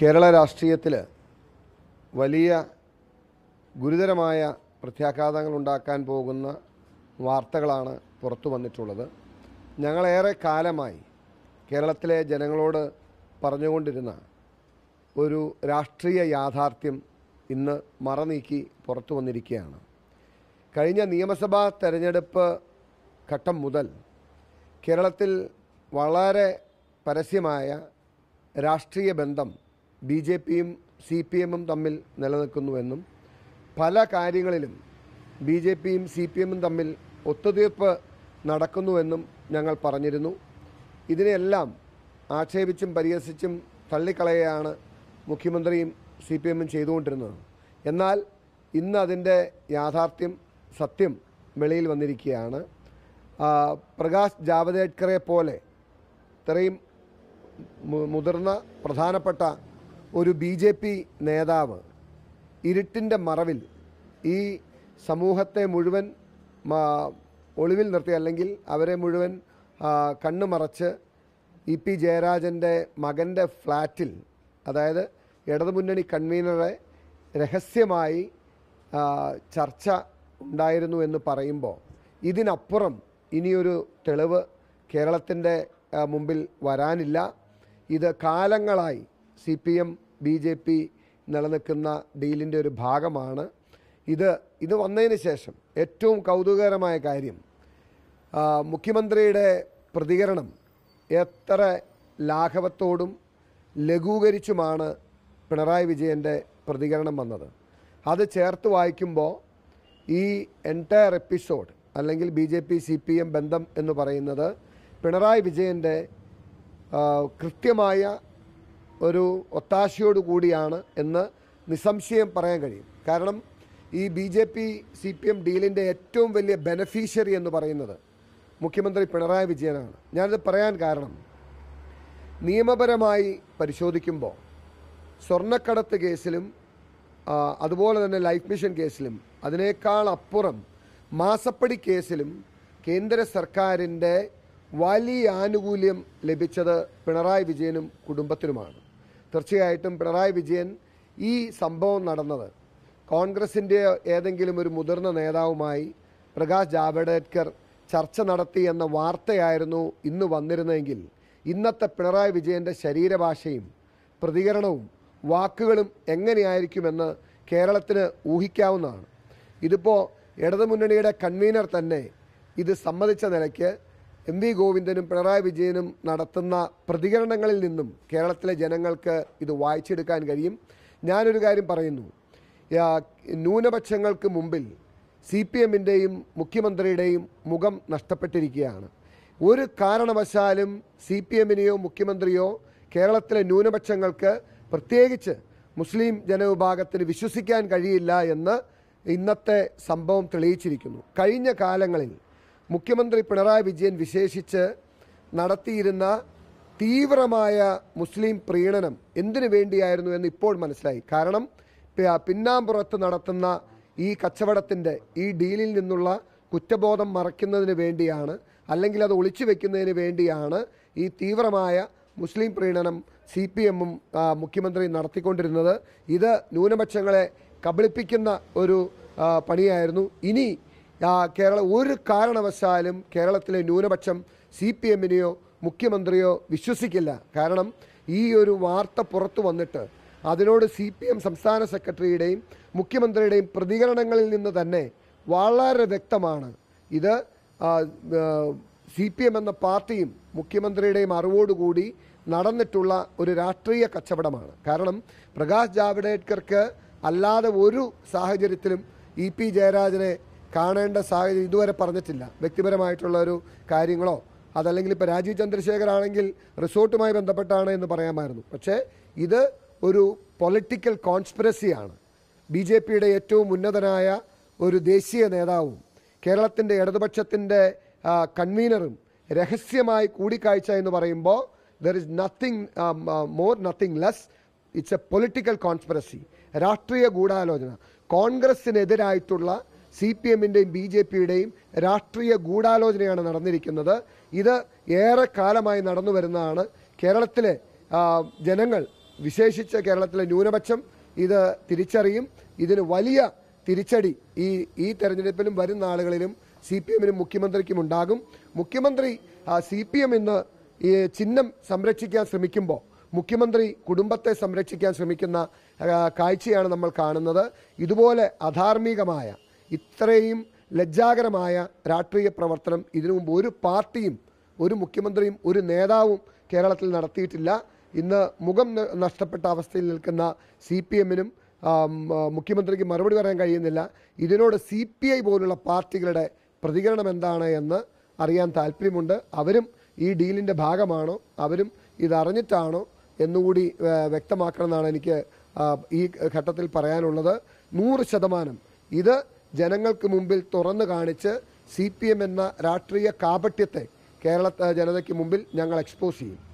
കേരള രാഷ്ട്രീയത്തിൽ വലിയ ഗുരുതരമായ പ്രത്യാഘാതങ്ങൾ ഉണ്ടാക്കാൻ പോകുന്ന വാർത്തകളാണ് പുറത്തു വന്നിട്ടുള്ളത് ഞങ്ങളേറെ കാലമായി കേരളത്തിലെ ജനങ്ങളോട് പറഞ്ഞുകൊണ്ടിരുന്ന ഒരു രാഷ്ട്രീയ യാഥാർത്ഥ്യം ഇന്ന് മറനീക്കി പുറത്തു വന്നിരിക്കുകയാണ് കഴിഞ്ഞ നിയമസഭാ തെരഞ്ഞെടുപ്പ് ഘട്ടം മുതൽ കേരളത്തിൽ വളരെ പരസ്യമായ രാഷ്ട്രീയ ബന്ധം ബി ജെ പിയും സി പി എമ്മും തമ്മിൽ നിലനിൽക്കുന്നുവെന്നും പല കാര്യങ്ങളിലും ബി ജെ പിയും സി പി എമ്മും തമ്മിൽ ഒത്തുതീർപ്പ് നടക്കുന്നുവെന്നും ഞങ്ങൾ പറഞ്ഞിരുന്നു ഇതിനെല്ലാം ആക്ഷേപിച്ചും പരിഹസിച്ചും തള്ളിക്കളയാണ് മുഖ്യമന്ത്രിയും സി പി എമ്മും ചെയ്തുകൊണ്ടിരുന്നത് എന്നാൽ ഇന്ന് അതിൻ്റെ യാഥാർത്ഥ്യം സത്യം വെളിയിൽ വന്നിരിക്കുകയാണ് പ്രകാശ് ജാവദേക്കറെ പോലെ ഇത്രയും മുതിർന്ന പ്രധാനപ്പെട്ട ഒരു ബി ജെ പി നേതാവ് ഇരുട്ടിൻ്റെ മറവിൽ ഈ സമൂഹത്തെ മുഴുവൻ ഒളിവിൽ നിർത്തി അല്ലെങ്കിൽ അവരെ മുഴുവൻ കണ്ണു മറച്ച് ഇ പി ജയരാജൻ്റെ മകൻ്റെ ഫ്ലാറ്റിൽ അതായത് ഇടതുമുന്നണി കൺവീനറെ രഹസ്യമായി ചർച്ച ഉണ്ടായിരുന്നു എന്ന് പറയുമ്പോൾ ഇതിനപ്പുറം ഇനിയൊരു തെളിവ് കേരളത്തിൻ്റെ മുമ്പിൽ വരാനില്ല ഇത് കാലങ്ങളായി C P M B J P നിലനിൽക്കുന്ന ഡീലിൻ്റെ ഒരു ഭാഗമാണ് ഇത് ഇത് വന്നതിന് ശേഷം ഏറ്റവും കൗതുകകരമായ കാര്യം മുഖ്യമന്ത്രിയുടെ പ്രതികരണം എത്ര ലാഘവത്തോടും ലഘൂകരിച്ചുമാണ് പിണറായി വിജയൻ്റെ പ്രതികരണം വന്നത് അത് ചേർത്ത് വായിക്കുമ്പോൾ ഈ എൻറ്റയർ എപ്പിസോഡ് അല്ലെങ്കിൽ B J P C P M ബന്ധം എന്ന് പറയുന്നത് പിണറായി വിജയൻ്റെ കൃത്യമായ ഒരു ഒത്താശയോടു കൂടിയാണ് എന്ന് നിസ്സംശയം പറയാൻ കഴിയും കാരണം ഈ B J P C P M ഡീലിൻ്റെ ഏറ്റവും വലിയ ബെനഫീഷ്യറി എന്ന് പറയുന്നത് മുഖ്യമന്ത്രി പിണറായി വിജയനാണ് ഞാനിത് പറയാൻ കാരണം നിയമപരമായി പരിശോധിക്കുമ്പോൾ സ്വർണ്ണക്കടത്ത് കേസിലും അതുപോലെ തന്നെ ലൈഫ് മിഷൻ കേസിലും അതിനേക്കാൾ അപ്പുറം മാസപ്പടി കേസിലും കേന്ദ്ര സർക്കാരിൻ്റെ വലിയ ആനുകൂല്യം ലഭിച്ചത് പിണറായി വിജയനും കുടുംബത്തിനുമാണ് തീർച്ചയായിട്ടും പിണറായി വിജയൻ ഈ സംഭവം നടന്നത് കോൺഗ്രസിൻ്റെ ഏതെങ്കിലും ഒരു മുതിർന്ന നേതാവുമായി പ്രകാശ് ജാവ്ദേക്കർ ചർച്ച നടത്തി എന്ന വാർത്തയായിരുന്നു ഇന്ന് വന്നിരുന്നതെങ്കിൽ ഇന്നത്തെ പിണറായി വിജയൻ്റെ ശരീരഭാഷയും പ്രതികരണവും വാക്കുകളും എങ്ങനെയായിരിക്കുമെന്ന് കേരളത്തിന് ഊഹിക്കാവുന്നതാണ് ഇതിപ്പോൾ ഇടതുമുന്നണിയുടെ കൺവീനർ തന്നെ ഇത് സമ്മതിച്ച നിലയ്ക്ക് എം വി ഗോവിന്ദനും പിണറായി വിജയനും നടത്തുന്ന പ്രതികരണങ്ങളിൽ നിന്നും കേരളത്തിലെ ജനങ്ങൾക്ക് ഇത് വായിച്ചെടുക്കാൻ കഴിയും ഞാനൊരു കാര്യം പറയുന്നു ന്യൂനപക്ഷങ്ങൾക്ക് മുമ്പിൽ സി പി എമ്മിൻ്റെയും മുഖ്യമന്ത്രിയുടെയും മുഖം നഷ്ടപ്പെട്ടിരിക്കുകയാണ് ഒരു കാരണവശാലും സി പി എമ്മിനെയോ മുഖ്യമന്ത്രിയോ കേരളത്തിലെ ന്യൂനപക്ഷങ്ങൾക്ക് പ്രത്യേകിച്ച് മുസ്ലിം ജനവിഭാഗത്തിന് വിശ്വസിക്കാൻ കഴിയില്ല എന്ന് ഇന്നത്തെ സംഭവം തെളിയിച്ചിരിക്കുന്നു കഴിഞ്ഞ കാലങ്ങളിൽ മുഖ്യമന്ത്രി പിണറായി വിജയൻ വിശേഷിച്ച് നടത്തിയിരുന്ന തീവ്രമായ മുസ്ലിം പ്രീണനം എന്തിനു വേണ്ടിയായിരുന്നു എന്ന് ഇപ്പോൾ മനസ്സിലായി കാരണം പിന്നാമ്പുറത്ത് നടത്തുന്ന ഈ കച്ചവടത്തിൻ്റെ ഈ ഡീലിൽ നിന്നുള്ള കുറ്റബോധം മറയ്ക്കുന്നതിന് വേണ്ടിയാണ് അല്ലെങ്കിൽ അത് ഒളിച്ചു വയ്ക്കുന്നതിന് വേണ്ടിയാണ് ഈ തീവ്രമായ മുസ്ലിം പ്രീണനം സി പി എമ്മും മുഖ്യമന്ത്രി നടത്തിക്കൊണ്ടിരുന്നത് ഇത് ന്യൂനപക്ഷങ്ങളെ കബളിപ്പിക്കുന്ന ഒരു പണിയായിരുന്നു ഇനി കേരള ഒരു കാരണവശാലും കേരളത്തിലെ ന്യൂനപക്ഷം സി പി എമ്മിനെയോ മുഖ്യമന്ത്രിയോ വിശ്വസിക്കില്ല കാരണം ഈ ഒരു വാർത്ത പുറത്തു വന്നിട്ട് അതിനോട് സി പി എം സംസ്ഥാന സെക്രട്ടറിയുടെയും മുഖ്യമന്ത്രിയുടെയും പ്രതികരണങ്ങളിൽ നിന്ന് തന്നെ വളരെ വ്യക്തമാണ് ഇത് സി പി എം എന്ന പാർട്ടിയും മുഖ്യമന്ത്രിയുടെയും അറിവോടുകൂടി നടന്നിട്ടുള്ള ഒരു രാഷ്ട്രീയ കച്ചവടമാണ് കാരണം പ്രകാശ് ജാവ്ദേക്കർക്ക് അല്ലാതെ ഒരു സാഹചര്യത്തിലും ഇ പി ജയരാജനെ കാണേണ്ട സാഹചര്യം ഇതുവരെ പറഞ്ഞിട്ടില്ല വ്യക്തിപരമായിട്ടുള്ള ഒരു കാര്യങ്ങളോ അതല്ലെങ്കിൽ ഇപ്പോൾ രാജീവ് ചന്ദ്രശേഖർ ആണെങ്കിൽ റിസോർട്ടുമായി ബന്ധപ്പെട്ടാണ് എന്ന് പറയാമായിരുന്നു പക്ഷേ ഇത് ഒരു പൊളിറ്റിക്കൽ കോൺസ്പിറസിയാണ് ബി ജെ പിയുടെ ഏറ്റവും ഉന്നതനായ ഒരു ദേശീയ നേതാവും കേരളത്തിൻ്റെ ഇടതുപക്ഷത്തിൻ്റെ കൺവീനറും രഹസ്യമായി കൂടിക്കാഴ്ച എന്ന് പറയുമ്പോൾ there is nothing more nothing less it's a political conspiracy രാഷ്ട്രീയ ഗൂഢാലോചന കോൺഗ്രസിനെതിരായിട്ടുള്ള സി പി എമ്മിൻ്റെയും ബി ജെ പിയുടെയും രാഷ്ട്രീയ ഗൂഢാലോചനയാണ് നടന്നിരിക്കുന്നത് ഇത് ഏറെ കാലമായി നടന്നു വരുന്നതാണ് കേരളത്തിലെ ജനങ്ങൾ വിശേഷിച്ച് കേരളത്തിലെ ന്യൂനപക്ഷം ഇത് തിരിച്ചറിയും ഇതിന് വലിയ തിരിച്ചടി ഈ ഈ തെരഞ്ഞെടുപ്പിലും വരും നാളുകളിലും സി പി എമ്മിനും മുഖ്യമന്ത്രിക്കും ഉണ്ടാകും മുഖ്യമന്ത്രി സി പി എം ഇന്ന് ചിഹ്നം സംരക്ഷിക്കാൻ ശ്രമിക്കുമ്പോൾ മുഖ്യമന്ത്രി കുടുംബത്തെ സംരക്ഷിക്കാൻ ശ്രമിക്കുന്ന കാഴ്ചയാണ് നമ്മൾ കാണുന്നത് ഇതുപോലെ അധാർമികമായ ഇത്രയും ലജ്ജാകരമായ രാഷ്ട്രീയ പ്രവർത്തനം ഇതിനു മുമ്പ് ഒരു പാർട്ടിയും ഒരു മുഖ്യമന്ത്രിയും ഒരു നേതാവും കേരളത്തിൽ നടത്തിയിട്ടില്ല ഇന്ന് മുഖം നഷ്ടപ്പെട്ട അവസ്ഥയിൽ നിൽക്കുന്ന സി പി എമ്മിനും മുഖ്യമന്ത്രിക്ക് മറുപടി പറയാൻ കഴിയുന്നില്ല ഇതിനോട് സി പി ഐ പോലുള്ള പാർട്ടികളുടെ പ്രതികരണം എന്താണ് എന്ന് അറിയാൻ താല്പര്യമുണ്ട് അവരും ഈ ഡീലിൻ്റെ ഭാഗമാണോ അവരും ഇതറിഞ്ഞിട്ടാണോ എന്നുകൂടി വ്യക്തമാക്കണമെന്നാണ് എനിക്ക് ഈ ഘട്ടത്തിൽ പറയാനുള്ളത് നൂറ് ശതമാനം ഇത് ജനങ്ങൾക്ക് മുമ്പിൽ തുറന്നു കാണിച്ച് സി എന്ന രാഷ്ട്രീയ കാപട്യത്തെ കേരള ജനതയ്ക്ക് മുമ്പിൽ ഞങ്ങൾ എക്സ്പോസ് ചെയ്യും